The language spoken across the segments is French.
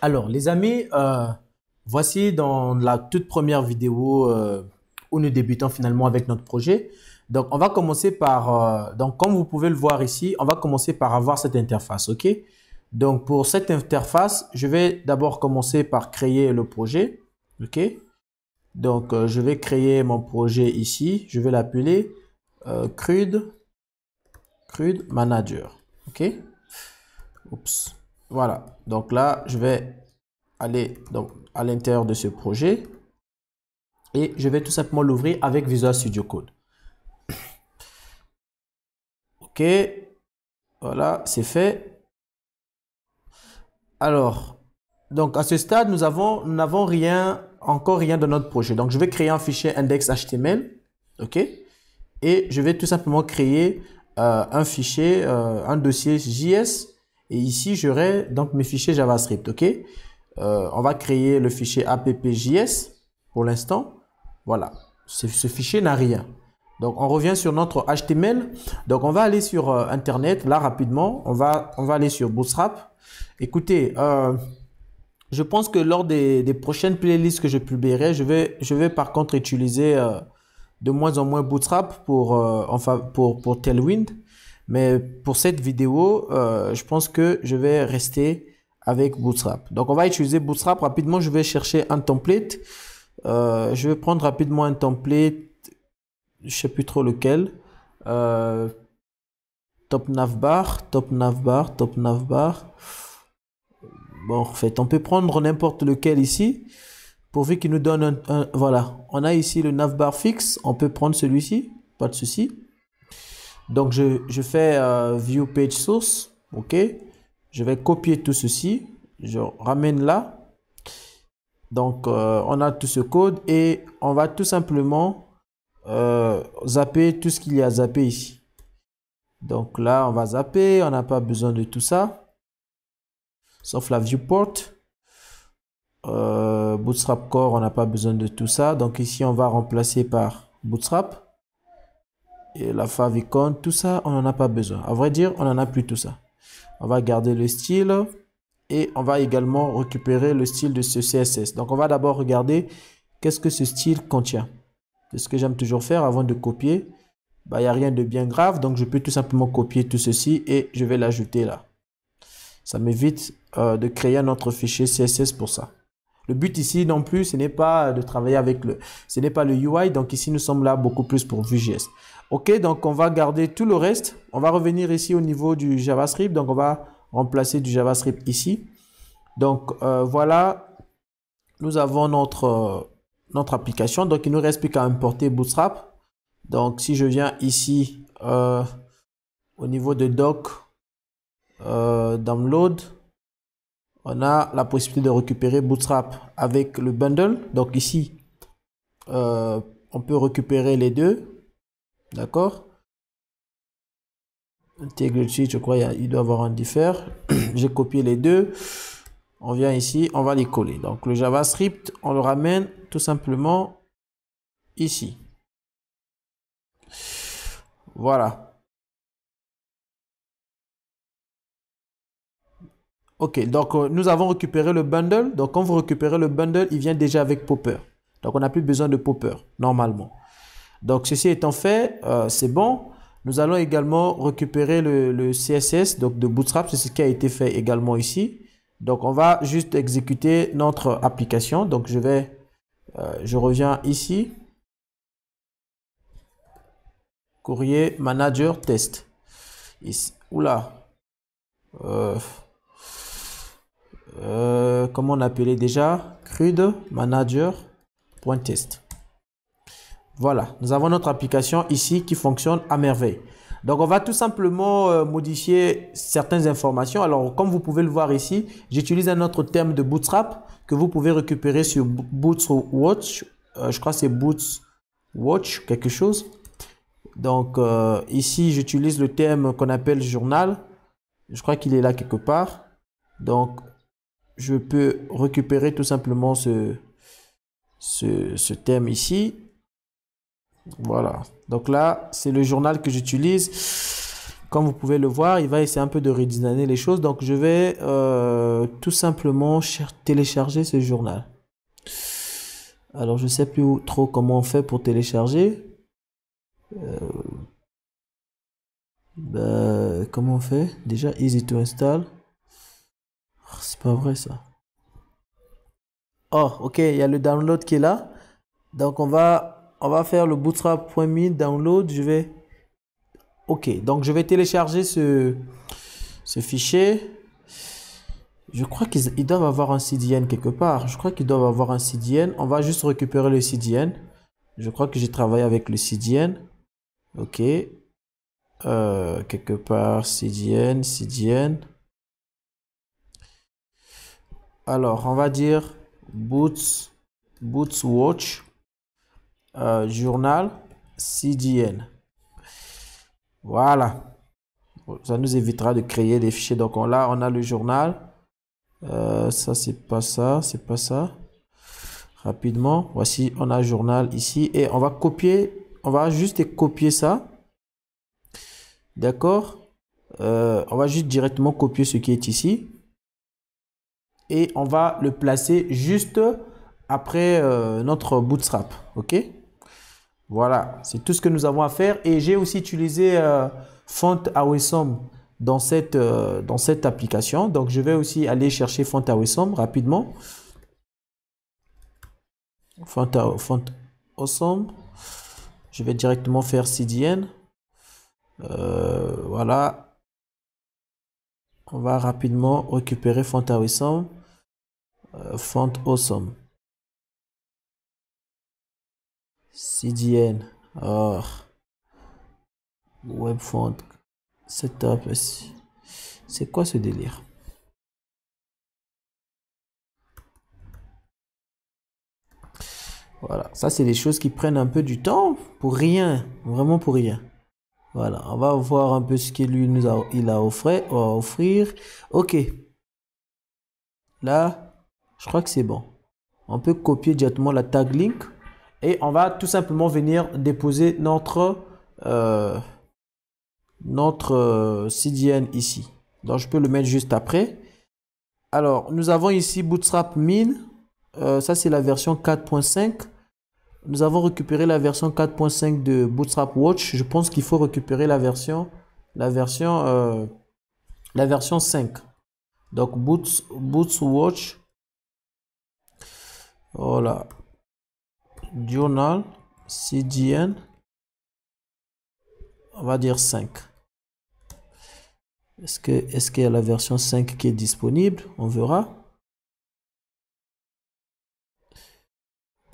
Alors, les amis, euh, voici dans la toute première vidéo euh, où nous débutons finalement avec notre projet. Donc, on va commencer par... Euh, donc, comme vous pouvez le voir ici, on va commencer par avoir cette interface, OK Donc, pour cette interface, je vais d'abord commencer par créer le projet, OK Donc, je vais créer mon projet ici. Je vais l'appeler Crude Manager, OK Oups, voilà. Donc là, je vais aller à l'intérieur de ce projet et je vais tout simplement l'ouvrir avec Visual Studio Code. OK. Voilà, c'est fait. Alors, donc à ce stade, nous n'avons rien encore rien de notre projet. Donc je vais créer un fichier index.html, OK Et je vais tout simplement créer euh, un fichier euh, un dossier JS et ici, j'aurai donc mes fichiers JavaScript, ok euh, On va créer le fichier app.js pour l'instant. Voilà, ce, fichier n'a rien. Donc, on revient sur notre HTML. Donc, on va aller sur euh, Internet, là, rapidement. On va, on va aller sur Bootstrap. Écoutez, euh, je pense que lors des, prochaines playlists que je publierai, je vais, je vais par contre utiliser de moins en moins Bootstrap pour, enfin, pour, pour Tailwind. Mais pour cette vidéo, euh, je pense que je vais rester avec Bootstrap. Donc on va utiliser Bootstrap rapidement. Je vais chercher un template. Euh, je vais prendre rapidement un template. Je ne sais plus trop lequel. Euh, top navbar, top navbar, top navbar. Bon, en fait, on peut prendre n'importe lequel ici, pourvu qu'il nous donne un, Voilà, on a ici le navbar fixe, on peut prendre celui-ci, pas de souci. Donc, je, fais euh, View Page Source. OK. Je vais copier tout ceci. Je ramène là. Donc, euh, on a tout ce code et on va tout simplement euh, zapper tout ce qu'il y a à zapper ici. Donc là, on va zapper. On n'a pas besoin de tout ça. Sauf la viewport. Bootstrap Core, on n'a pas besoin de tout ça. Donc ici, on va remplacer par Bootstrap et la favicon, tout ça, on n'en a pas besoin. À vrai dire, on n'en a plus tout ça. On va garder le style et on va également récupérer le style de ce CSS. Donc, on va d'abord regarder qu'est-ce que ce style contient. C'est ce que j'aime toujours faire avant de copier. Il bah, n'y a rien de bien grave, donc je peux tout simplement copier tout ceci et je vais l'ajouter là. Ça m'évite euh, de créer un autre fichier CSS pour ça. Le but ici non plus, ce n'est pas de travailler avec le, ce n'est pas le UI. Donc ici, nous sommes là beaucoup plus pour Vue.js. Ok, donc on va garder tout le reste. On va revenir ici au niveau du JavaScript. Donc on va remplacer du JavaScript ici. Donc euh, voilà, nous avons notre, euh, notre application. Donc il nous reste plus qu'à importer Bootstrap. Donc si je viens ici euh, au niveau de doc download, on a la possibilité de récupérer Bootstrap avec le bundle. Donc ici, euh, on peut récupérer les deux. D'accord suite je crois il doit avoir un diffère. J'ai copié les deux. On vient ici, on va les coller. Donc le JavaScript, on le ramène tout simplement ici. Voilà. Ok, donc euh, nous avons récupéré le bundle. Donc quand vous récupérez le bundle, il vient déjà avec Popper. Donc on n'a plus besoin de Popper, normalement. Donc ceci étant fait, euh, c'est bon. Nous allons également récupérer le, CSS donc de Bootstrap. C'est ce qui a été fait également ici. Donc on va juste exécuter notre application. Donc je vais, euh, je reviens ici. Courrier manager test. Oula. Euh, comment on appelait déjà Crude Manager Point Test. Voilà, nous avons notre application ici qui fonctionne à merveille. Donc, on va tout simplement euh, modifier certaines informations. Alors, comme vous pouvez le voir ici, j'utilise un autre thème de Bootstrap que vous pouvez récupérer sur Bootstrap Watch. Euh, je crois que c'est Boots Watch, quelque chose. Donc ici, j'utilise le thème qu'on appelle journal. Je crois qu'il est là quelque part. Donc je peux récupérer tout simplement ce, ce, thème ici. Voilà. Donc là, c'est le journal que j'utilise. Comme vous pouvez le voir, il va essayer un peu de redesigner les choses. Donc je vais euh, tout simplement télécharger ce journal. Alors je ne sais plus trop comment on fait pour télécharger. Euh, ben, comment on fait Déjà, easy to install c'est pas vrai ça. Oh, ok, il y a le download qui est là. Donc on va, on va faire le bootstrap.me download. Je vais. Ok, donc je vais télécharger ce, fichier. Je crois qu'ils doivent avoir un CDN quelque part. Je crois qu'ils doivent avoir un CDN. On va juste récupérer le CDN. Je crois que j'ai travaillé avec le CDN. Ok. Euh, quelque part, CDN, CDN. Alors, on va dire Boots, Boots Watch, euh, journal, CDN. Voilà. Ça nous évitera de créer des fichiers. Donc on, là, on a le journal. Euh, ça, c'est pas ça, c'est pas ça. Rapidement, voici, on a journal ici. Et on va copier, on va juste copier ça. D'accord euh, On va juste directement copier ce qui est ici et on va le placer juste après euh, notre bootstrap. OK Voilà, c'est tout ce que nous avons à faire. Et j'ai aussi utilisé euh, Font Awesome dans cette, euh, dans cette application. Donc, je vais aussi aller chercher Font Awesome rapidement. Font, Font Awesome. Je vais directement faire CDN. voilà. On va rapidement récupérer Font Awesome. Euh, font awesome. CDN. Ah. Web font setup. C'est quoi ce délire? Voilà, ça c'est des choses qui prennent un peu du temps pour rien, vraiment pour rien. Voilà, on va voir un peu ce qu'il nous a, il a offert, à offrir. Ok. Là, je crois que c'est bon. On peut copier directement la tag link et on va tout simplement venir déposer notre, euh, euh, CDN ici. Donc, je peux le mettre juste après. Alors, nous avons ici Bootstrap Min. Euh, ça, c'est la version 4.5. Nous avons récupéré la version 4.5 de Bootstrap Watch. Je pense qu'il faut récupérer la version, la version, la version 5. Donc, Boots, Watch voilà. Journal cdn On va dire 5. Est-ce que est-ce qu'il y a la version 5 qui est disponible On verra.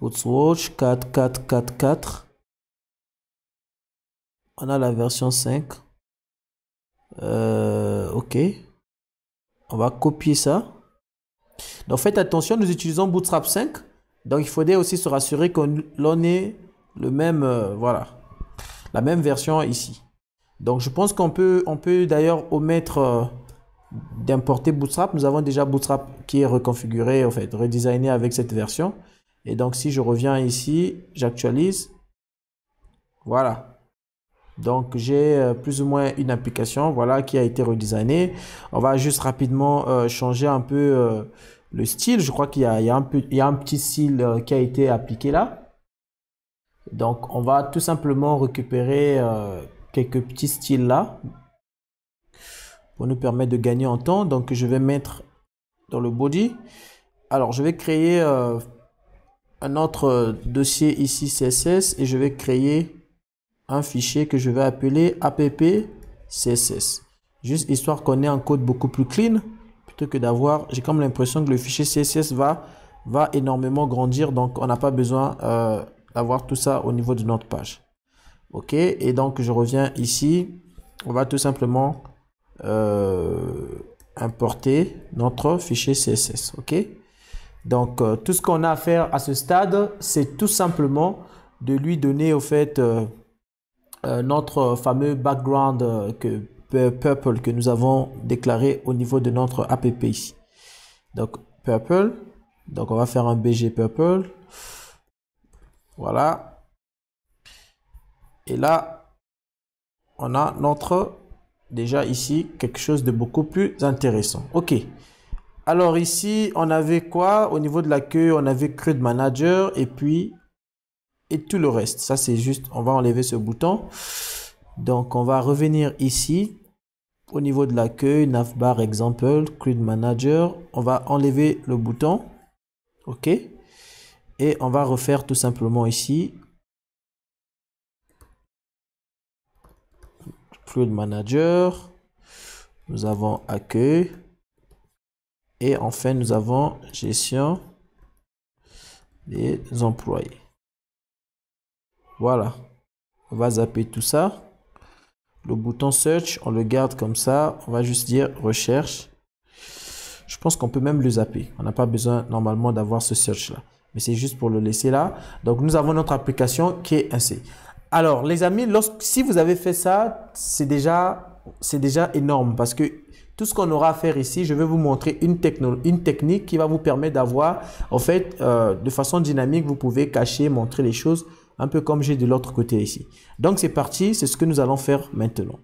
bootswatch 4444. On a la version 5. Euh, ok. On va copier ça. Donc faites attention, nous utilisons Bootstrap 5. Donc il faudrait aussi se rassurer qu'on ait le même, euh, voilà, la même version ici. Donc je pense qu'on peut, on peut d'ailleurs omettre euh, d'importer Bootstrap. Nous avons déjà Bootstrap qui est reconfiguré, en fait, redesigné avec cette version. Et donc si je reviens ici, j'actualise. Voilà. Donc j'ai euh, plus ou moins une application voilà qui a été redesignée. On va juste rapidement euh, changer un peu euh, le style. Je crois qu'il y, a un petit style qui a été appliqué là. Donc on va tout simplement récupérer quelques petits styles là pour nous permettre de gagner en temps. Donc je vais mettre dans le body. Alors je vais créer un autre dossier ici CSS et je vais créer un fichier que je vais appeler app.css. Juste histoire qu'on ait un code beaucoup plus clean plutôt que d'avoir, j'ai comme l'impression que le fichier CSS va, va énormément grandir, donc on n'a pas besoin euh, d'avoir tout ça au niveau de notre page. Ok, et donc je reviens ici, on va tout simplement euh, importer notre fichier CSS. Ok, donc euh, tout ce qu'on a à faire à ce stade, c'est tout simplement de lui donner au fait euh, notre fameux background euh, que purple que nous avons déclaré au niveau de notre app ici. Donc purple, donc on va faire un bg purple. Voilà. Et là, on a notre déjà ici quelque chose de beaucoup plus intéressant. OK. Alors ici, on avait quoi au niveau de la queue On avait crude Manager et puis et tout le reste. Ça, c'est juste, on va enlever ce bouton. Donc, on va revenir ici. Au niveau de l'accueil, navbar example, crude manager, on va enlever le bouton. OK. Et on va refaire tout simplement ici. crude manager. Nous avons accueil. Et enfin, nous avons gestion des employés. Voilà. On va zapper tout ça. Le bouton search, on le garde comme ça. On va juste dire recherche. Je pense qu'on peut même le zapper. On n'a pas besoin normalement d'avoir ce search là. Mais c'est juste pour le laisser là. Donc nous avons notre application qui est ainsi. Alors les amis, lorsque, si vous avez fait ça, c'est déjà, c'est déjà énorme parce que tout ce qu'on aura à faire ici, je vais vous montrer une, une technique qui va vous permettre d'avoir, en fait, euh, de façon dynamique, vous pouvez cacher, montrer les choses un peu comme j'ai de l'autre côté ici. Donc c'est parti, c'est ce que nous allons faire maintenant.